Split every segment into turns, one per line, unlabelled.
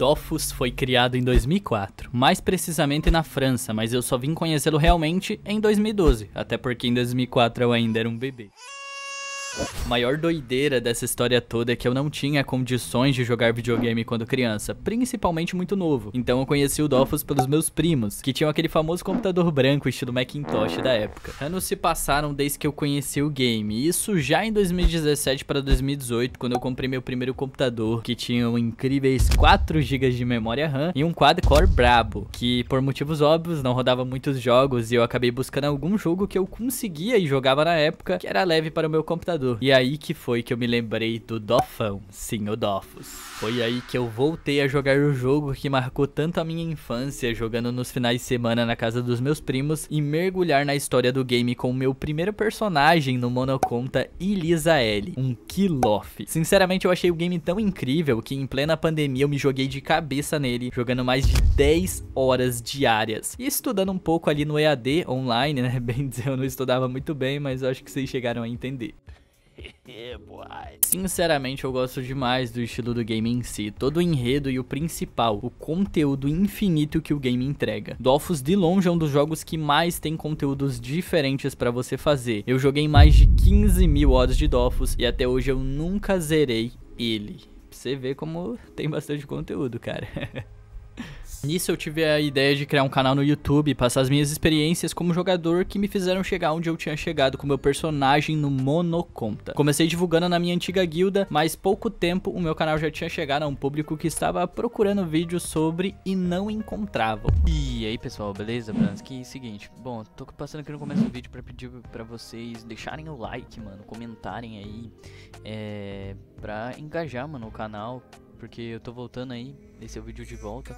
Dofus foi criado em 2004, mais precisamente na França, mas eu só vim conhecê-lo realmente em 2012, até porque em 2004 eu ainda era um bebê. A maior doideira dessa história toda é que eu não tinha condições de jogar videogame quando criança, principalmente muito novo. Então eu conheci o Dofus pelos meus primos, que tinham aquele famoso computador branco estilo Macintosh da época. Anos se passaram desde que eu conheci o game, isso já em 2017 para 2018, quando eu comprei meu primeiro computador, que tinha um incríveis 4 GB de memória RAM e um quad-core brabo, que por motivos óbvios não rodava muitos jogos e eu acabei buscando algum jogo que eu conseguia e jogava na época, que era leve para o meu computador sábado. E aí que foi que eu me lembrei do Dofão. Sim, o Dofus. Foi aí que eu voltei a jogar o jogo que marcou tanto a minha infância, jogando nos finais de semana na casa dos meus primos e mergulhar na história do game com o meu primeiro personagem no Monoconta, Elisa L, um Kilof. Sinceramente, eu achei o game tão incrível que em plena pandemia eu me joguei de cabeça nele, jogando mais de 10 horas diárias e estudando um pouco ali no EAD online, né? Bem dizer, eu não estudava muito bem, mas eu acho que vocês chegaram a entender. Sinceramente, eu gosto demais do estilo do game em si, todo o enredo e o principal, o conteúdo infinito que o game entrega. Dofus de longe é um dos jogos que mais tem conteúdos diferentes para você fazer. Eu joguei mais de 15 mil horas de Dofus e até hoje eu nunca zerei ele. Pra você ver como tem bastante conteúdo, cara. Nisso eu tive a ideia de criar um canal no YouTube, passar as minhas experiências como jogador que me fizeram chegar onde eu tinha chegado com meu personagem no Monoconta. Comecei divulgando na minha antiga guilda, mas pouco tempo o meu canal já tinha chegado a um público que estava procurando vídeos sobre e não encontrava. E aí pessoal, beleza? Bransky? É seguinte, bom, tô passando aqui no começo do vídeo para pedir para vocês deixarem o like, mano, comentarem aí, é, pra engajar, mano, o canal, porque eu tô voltando aí, esse é o vídeo de volta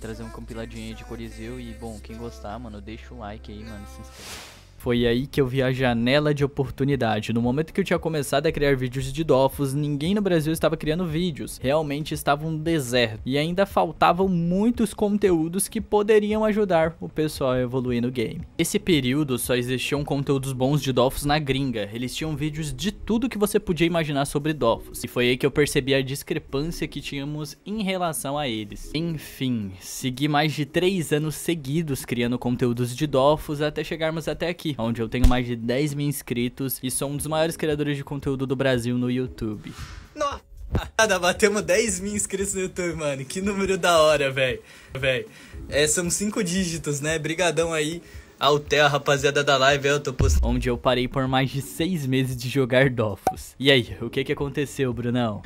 trazer um compiladinho de Coriseu. E bom, quem gostar, mano, deixa o like aí, mano, se inscreve. Foi aí que eu vi a janela de oportunidade. No momento que eu tinha começado a criar vídeos de Dofus, ninguém no Brasil estava criando vídeos. Realmente estava um deserto. E ainda faltavam muitos conteúdos que poderiam ajudar o pessoal a evoluir no game. Nesse período só existiam conteúdos bons de Dofus na gringa. Eles tinham vídeos de tudo que você podia imaginar sobre Dofus. E foi aí que eu percebi a discrepância que tínhamos em relação a eles. Enfim, segui mais de 3 anos seguidos criando conteúdos de Dofus até chegarmos até aqui onde eu tenho mais de 10 mil inscritos e sou um dos maiores criadores de conteúdo do Brasil no YouTube. Nossa! Nada, batemos 10 mil inscritos no YouTube, mano. Que número da hora, velho. Véi. É, são 5 dígitos, né? Brigadão aí ao Theo, rapaziada da live. Eu tô postando. Onde eu parei por mais de 6 meses de jogar Dofus. E aí, o que que aconteceu, Brunão?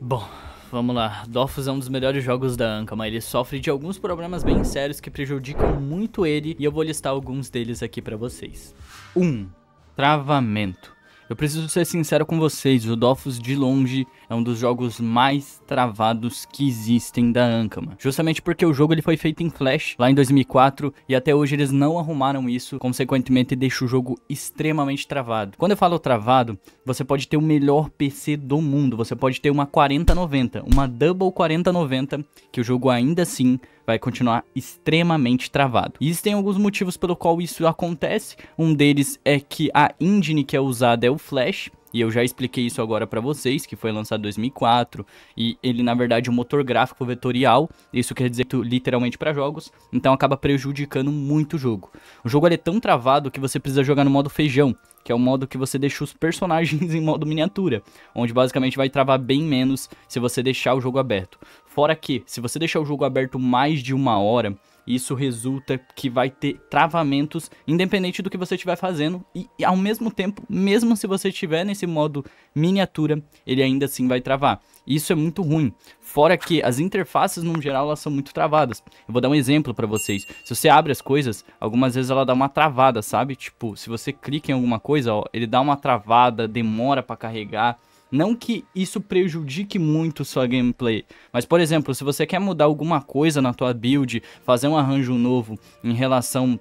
Bom, vamos lá. Dofus é um dos melhores jogos da Anka, mas ele sofre de alguns problemas bem sérios que prejudicam muito ele e eu vou listar alguns deles aqui para vocês. 1. Um, travamento. Eu preciso ser sincero com vocês, o Dofus de longe é um dos jogos mais travados que existem da Ankama. Justamente porque o jogo ele foi feito em Flash lá em 2004 e até hoje eles não arrumaram isso, consequentemente deixa o jogo extremamente travado. Quando eu falo travado, você pode ter o melhor PC do mundo, você pode ter uma 4090, uma Double 4090, que o jogo ainda assim vai continuar extremamente travado. E existem alguns motivos pelo qual isso acontece, um deles é que a engine que é usada é o Flash, e eu já expliquei isso agora para vocês, que foi lançado em 2004, e ele na verdade é um motor gráfico vetorial, isso quer dizer literalmente para jogos, então acaba prejudicando muito o jogo. O jogo é tão travado que você precisa jogar no modo feijão, que é o modo que você deixa os personagens em modo miniatura, onde basicamente vai travar bem menos se você deixar o jogo aberto. Fora que, se você deixar o jogo aberto mais de uma hora, isso resulta que vai ter travamentos independente do que você estiver fazendo e, e ao mesmo tempo, mesmo se você estiver nesse modo miniatura, ele ainda assim vai travar. Isso é muito ruim. Fora que as interfaces no geral elas são muito travadas. Eu vou dar um exemplo para vocês. Se você abre as coisas, algumas vezes ela dá uma travada, sabe? Tipo, se você clica em alguma coisa, ó, ele dá uma travada, demora para carregar. Não que isso prejudique muito sua gameplay, mas por exemplo, se você quer mudar alguma coisa na tua build, fazer um arranjo novo em relação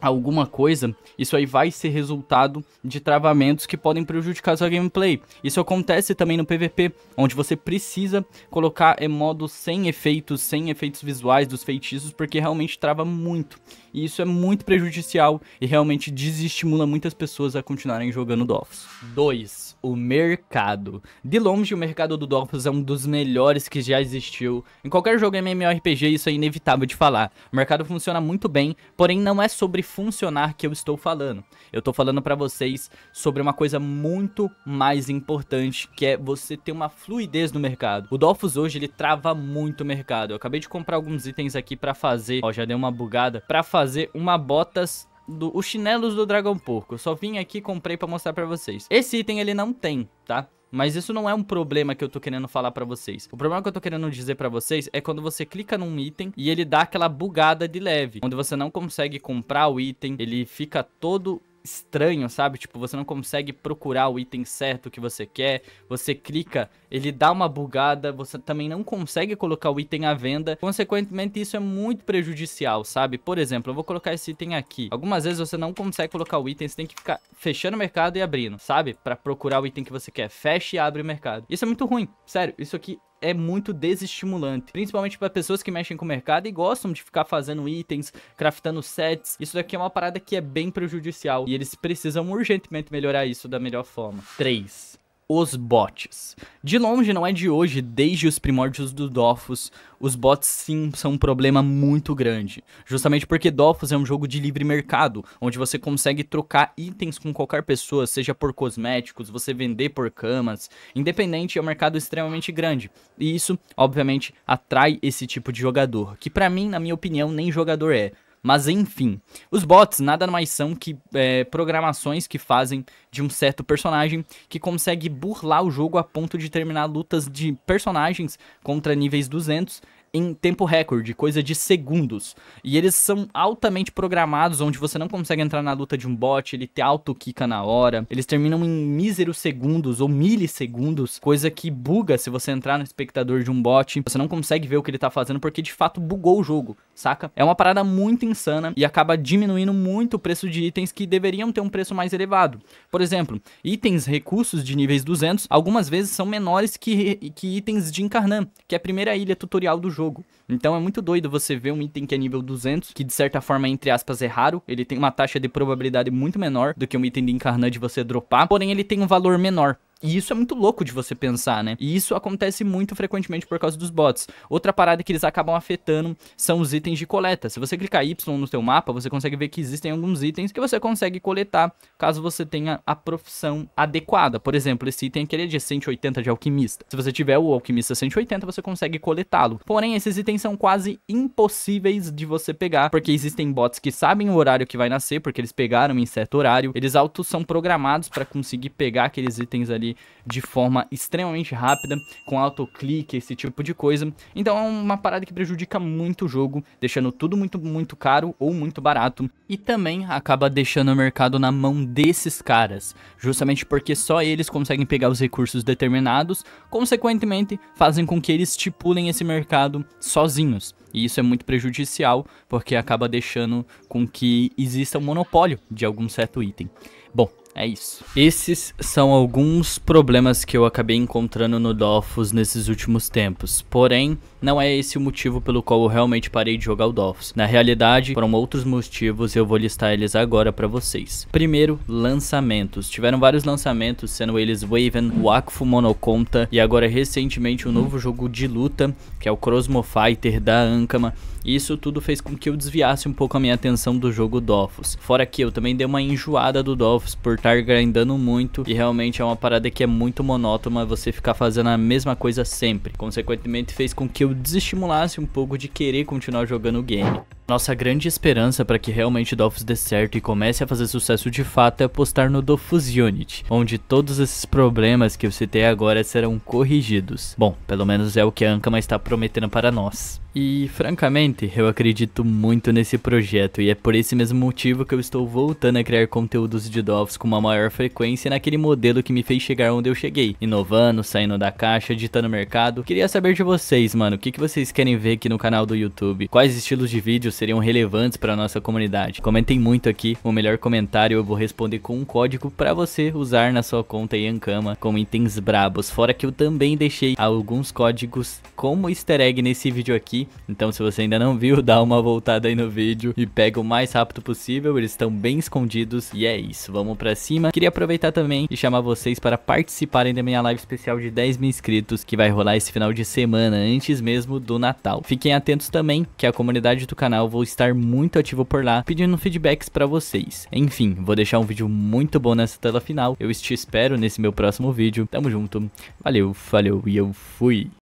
a alguma coisa, isso aí vai ser resultado de travamentos que podem prejudicar sua gameplay. Isso acontece também no PVP, onde você precisa colocar em modo sem efeitos, sem efeitos visuais dos feitiços, porque realmente trava muito. E isso é muito prejudicial e realmente desestimula muitas pessoas a continuarem jogando Dofus. 2 o mercado. De longe, o mercado do Dofus é um dos melhores que já existiu. Em qualquer jogo MMORPG, isso é inevitável de falar. O mercado funciona muito bem, porém não é sobre funcionar que eu estou falando. Eu estou falando para vocês sobre uma coisa muito mais importante, que é você ter uma fluidez no mercado. O Dofus hoje, ele trava muito o mercado. Eu acabei de comprar alguns itens aqui para fazer, ó, já deu uma bugada, para fazer uma botas do, os chinelos do dragão porco. Eu só vim aqui e comprei pra mostrar pra vocês. Esse item ele não tem, tá? Mas isso não é um problema que eu tô querendo falar pra vocês. O problema que eu tô querendo dizer pra vocês é quando você clica num item e ele dá aquela bugada de leve. Onde você não consegue comprar o item, ele fica todo estranho, sabe? Tipo, você não consegue procurar o item certo que você quer, você clica, ele dá uma bugada, você também não consegue colocar o item à venda, consequentemente isso é muito prejudicial, sabe? Por exemplo, eu vou colocar esse item aqui. Algumas vezes você não consegue colocar o item, você tem que ficar fechando o mercado e abrindo, sabe? Pra procurar o item que você quer. Fecha e abre o mercado. Isso é muito ruim, sério, isso aqui é muito desestimulante, principalmente para pessoas que mexem com o mercado e gostam de ficar fazendo itens, craftando sets. Isso daqui é uma parada que é bem prejudicial e eles precisam urgentemente melhorar isso da melhor forma. 3 os bots. De longe, não é de hoje, desde os primórdios do Dofus, os bots sim são um problema muito grande. Justamente porque Dofus é um jogo de livre mercado, onde você consegue trocar itens com qualquer pessoa, seja por cosméticos, você vender por camas. Independente, é um mercado extremamente grande. E isso, obviamente, atrai esse tipo de jogador, que para mim, na minha opinião, nem jogador é. Mas enfim, os bots nada mais são que é, programações que fazem de um certo personagem que consegue burlar o jogo a ponto de terminar lutas de personagens contra níveis 200 em tempo recorde, coisa de segundos. E eles são altamente programados, onde você não consegue entrar na luta de um bot, ele te auto-quica na hora, eles terminam em míseros segundos ou milissegundos, coisa que buga se você entrar no espectador de um bot, você não consegue ver o que ele tá fazendo porque de fato bugou o jogo, saca? É uma parada muito insana e acaba diminuindo muito o preço de itens que deveriam ter um preço mais elevado. Por exemplo, itens recursos de níveis 200, algumas vezes são menores que, que itens de Incarnam, que é a primeira ilha tutorial do jogo jogo. Então é muito doido você ver um item que é nível 200, que de certa forma, entre aspas, é raro. Ele tem uma taxa de probabilidade muito menor do que um item de encarnante você dropar, porém ele tem um valor menor. E isso é muito louco de você pensar, né? E isso acontece muito frequentemente por causa dos bots. Outra parada que eles acabam afetando são os itens de coleta. Se você clicar Y no seu mapa, você consegue ver que existem alguns itens que você consegue coletar caso você tenha a profissão adequada. Por exemplo, esse item aqui é de 180 de alquimista. Se você tiver o alquimista 180, você consegue coletá-lo. Porém, esses itens são quase impossíveis de você pegar, porque existem bots que sabem o horário que vai nascer, porque eles pegaram em certo horário. Eles autos são programados para conseguir pegar aqueles itens ali de forma extremamente rápida, com autoclique, esse tipo de coisa. Então é uma parada que prejudica muito o jogo, deixando tudo muito, muito caro ou muito barato. E também acaba deixando o mercado na mão desses caras, justamente porque só eles conseguem pegar os recursos determinados, consequentemente fazem com que eles estipulem esse mercado sozinhos. E isso é muito prejudicial, porque acaba deixando com que exista um monopólio de algum certo item. Bom, é isso. Esses são alguns problemas que eu acabei encontrando no Dofus nesses últimos tempos. Porém, não é esse o motivo pelo qual eu realmente parei de jogar o Dofus. Na realidade, foram outros motivos e eu vou listar eles agora para vocês. Primeiro, lançamentos. Tiveram vários lançamentos, sendo eles Waven, Wakfu Monoconta e agora recentemente o um novo jogo de luta, que é o Crosmo Fighter da Ankama. E isso tudo fez com que eu desviasse um pouco a minha atenção do jogo Dofus. Fora que eu também dei uma enjoada do Dofus por estar grindando muito e realmente é uma parada que é muito monótona você ficar fazendo a mesma coisa sempre. Consequentemente fez com que eu desestimulasse um pouco de querer continuar jogando o game. Nossa grande esperança para que realmente Dofus dê certo e comece a fazer sucesso de fato é apostar no Dofus Unity, onde todos esses problemas que eu citei agora serão corrigidos. Bom, pelo menos é o que a Ankama está prometendo para nós. E, francamente, eu acredito muito nesse projeto e é por esse mesmo motivo que eu estou voltando a criar conteúdos de Dofus com uma maior frequência naquele modelo que me fez chegar onde eu cheguei. Inovando, saindo da caixa, editando o mercado. Queria saber de vocês, mano, o que, que vocês querem ver aqui no canal do YouTube? Quais estilos de vídeos vídeos seriam relevantes para nossa comunidade. Comentem muito aqui, o melhor comentário eu vou responder com um código para você usar na sua conta Yankama com itens brabos. Fora que eu também deixei alguns códigos como easter egg nesse vídeo aqui, então se você ainda não viu, dá uma voltada aí no vídeo e pega o mais rápido possível, eles estão bem escondidos e é isso, vamos para cima. Queria aproveitar também e chamar vocês para participarem da minha live especial de 10 mil inscritos que vai rolar esse final de semana, antes mesmo do Natal. Fiquem atentos também que a comunidade do canal canal, vou estar muito ativo por lá, pedindo feedbacks para vocês. Enfim, vou deixar um vídeo muito bom nessa tela final, eu te espero nesse meu próximo vídeo, tamo junto, valeu, valeu e eu fui!